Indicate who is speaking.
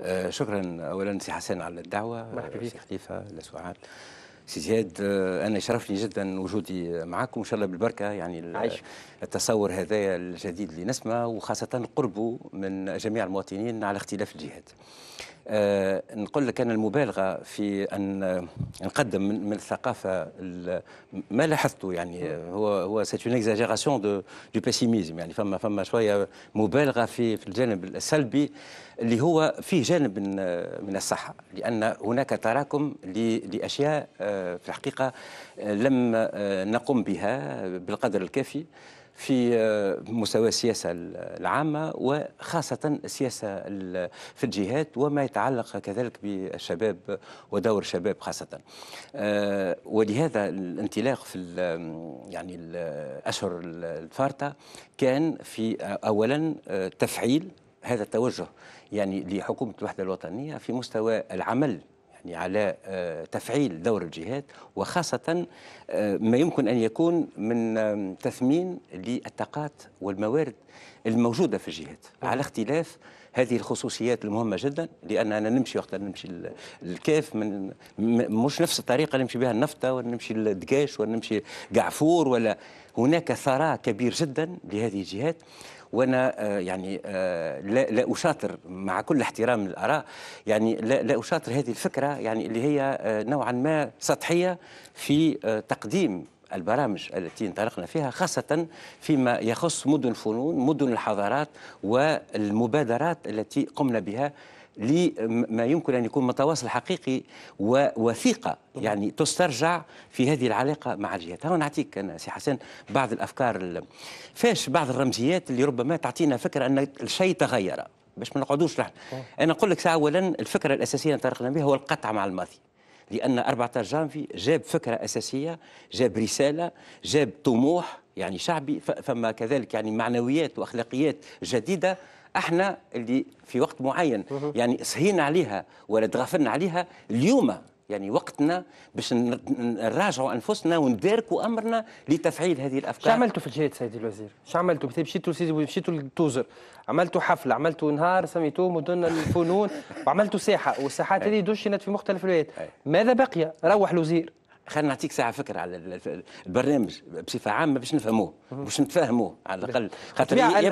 Speaker 1: آه، شكرا اولا سي حسن على الدعوه مرحبا آه، بك سي خليفه لسعاد سي زياد آه، انا شرفني جدا وجودي معكم ان شاء الله بالبركه يعني عايش. التصور هذايا الجديد اللي نسمع وخاصه قربه من جميع المواطنين على اختلاف الجهات آه، نقول لك أنا المبالغة في أن آه، نقدم من الثقافة ما لاحظته يعني هو هو سيت اون اكزاجيراسيون دو دو بيسيميزم يعني فما فما شوية مبالغة في في الجانب السلبي اللي هو فيه جانب من آه، من الصحة لأن هناك تراكم لأشياء في الحقيقة لم نقم بها بالقدر الكافي في آه، مستوى السياسة العامة وخاصة السياسة في الجهات وما يتعلق كذلك بالشباب ودور الشباب خاصة آه، ولهذا الانطلاق في يعني الأشهر الفارطة كان في آه، أولا تفعيل هذا التوجه يعني لحكومة الوحدة الوطنية في مستوى العمل يعني على آه، تفعيل دور الجهات وخاصة آه، ما يمكن أن يكون من تثمين للطاقات والموارد الموجودة في الجهات على اختلاف هذه الخصوصيات المهمه جدا لان انا نمشي وقت نمشي الكيف من مش نفس الطريقه اللي نمشي بها النفطه ولا نمشي الدقاش ولا نمشي قعفور ولا هناك ثراء كبير جدا لهذه الجهات وانا آه، يعني آه، لا لا اشاطر مع كل احترام الاراء يعني لا لا اشاطر هذه الفكره يعني اللي هي آه، نوعا ما سطحيه في تقديم البرامج التي انطلقنا فيها خاصة فيما يخص مدن الفنون مدن الحضارات والمبادرات التي قمنا بها لما يمكن أن يكون متواصل حقيقي ووثيقة يعني تسترجع في هذه العلاقة مع الجهات هنا نعطيك أنا سي حسن بعض الأفكار فاش بعض الرمزيات اللي ربما تعطينا فكرة أن الشيء تغير باش ما نقعدوش نحن أنا نقول لك أولا الفكرة الأساسية اللي انطلقنا بها هو القطع مع الماضي لأن 14 جانفي جاب فكرة أساسية جاب رسالة جاب طموح يعني شعبي فما كذلك يعني معنويات وأخلاقيات جديدة احنا اللي في وقت معين يعني صهينا عليها ولا تغفلنا عليها اليوم يعني وقتنا باش نراجعوا انفسنا ونداركوا امرنا لتفعيل هذه الافكار عملتوا في الجهاد سيدي الوزير شو عملتوا مشيتوا سيدي مشيتوا للتوزر عملتوا حفله عملتوا نهار سميتوه مدن الفنون وعملتوا ساحه والساحات هذه دشنت في مختلف الولايات ماذا بقي روح الوزير خلينا نعطيك ساعه فكره على البرنامج بصفه عامه باش نفهموه باش نتفاهموه على الاقل خاطر